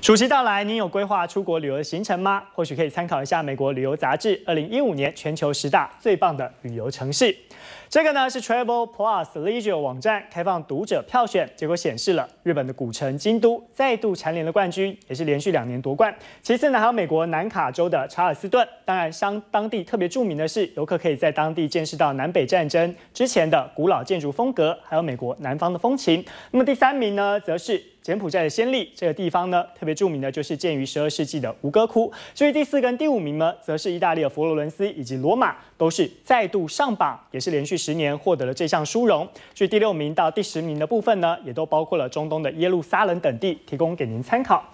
暑期到来，您有规划出国旅游的行程吗？或许可以参考一下美国旅游杂志二零一五年全球十大最棒的旅游城市。这个呢是 Travel Plus Leisure 网站开放读者票选，结果显示了日本的古城京都再度蝉联了冠军，也是连续两年夺冠。其次呢还有美国南卡州的查尔斯顿，当然，相当地特别著名的是游客可以在当地见识到南北战争之前的古老建筑风格，还有美国南方的风情。那么第三名呢，则是。柬埔寨的先例，这个地方呢特别著名的就是建于十二世纪的吴哥窟。至于第四跟第五名呢，则是意大利的佛罗伦斯以及罗马，都是再度上榜，也是连续十年获得了这项殊荣。至于第六名到第十名的部分呢，也都包括了中东的耶路撒冷等地，提供给您参考。